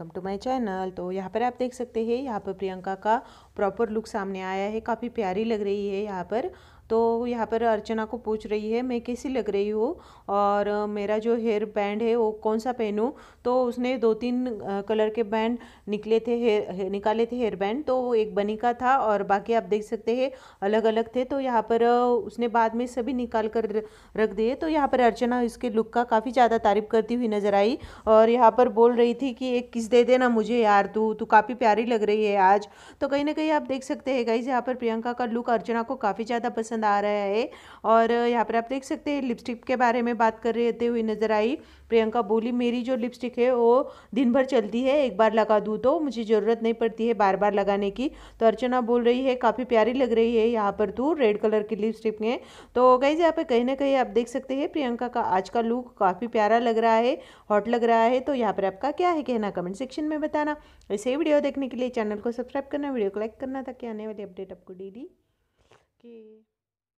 welcome to my channel तो यहाँ पर आप देख सकते हैं यहाँ पर प्रियंका का प्रॉपर लुक सामने आया है काफ़ी प्यारी लग रही है यहाँ पर तो यहाँ पर अर्चना को पूछ रही है मैं कैसी लग रही हूँ और मेरा जो हेयर बैंड है वो कौन सा पहनूँ तो उसने दो तीन कलर के बैंड निकले थे हेयर निकाले थे हेयर बैंड तो वो एक बनी का था और बाकी आप देख सकते हैं अलग अलग थे तो यहाँ पर उसने बाद में सभी निकाल कर रख दिए तो यहाँ पर अर्चना इसके लुक का काफ़ी ज़्यादा तारीफ करती हुई नज़र आई और यहाँ पर बोल रही थी कि एक किस दे देना मुझे यार तू तू काफ़ी प्यारी लग रही है आज तो कहीं ना कहीं आप देख सकते हैं गाइज यहाँ पर प्रियंका का लुक अर्चना को काफ़ी ज़्यादा पसंद पसंद आ रहा है और यहाँ पर आप देख सकते हैं लिपस्टिक के बारे में बात कर रहे थे हुई नज़र आई प्रियंका बोली मेरी जो लिपस्टिक है वो दिन भर चलती है एक बार लगा दूँ तो मुझे ज़रूरत नहीं पड़ती है बार बार लगाने की तो अर्चना बोल रही है काफ़ी प्यारी लग रही है यहाँ पर तू रेड कलर की लिपस्टिक है तो कहीं यहाँ पर कहीं ना कहीं आप देख सकते हैं प्रियंका का आज का लुक काफ़ी प्यारा लग रहा है हॉट लग रहा है तो यहाँ पर आपका क्या है कहना कमेंट सेक्शन में बताना ऐसे ही वीडियो देखने के लिए चैनल को सब्सक्राइब करना वीडियो को लाइक करना ताकि आने वाली अपडेट आपको डेली कि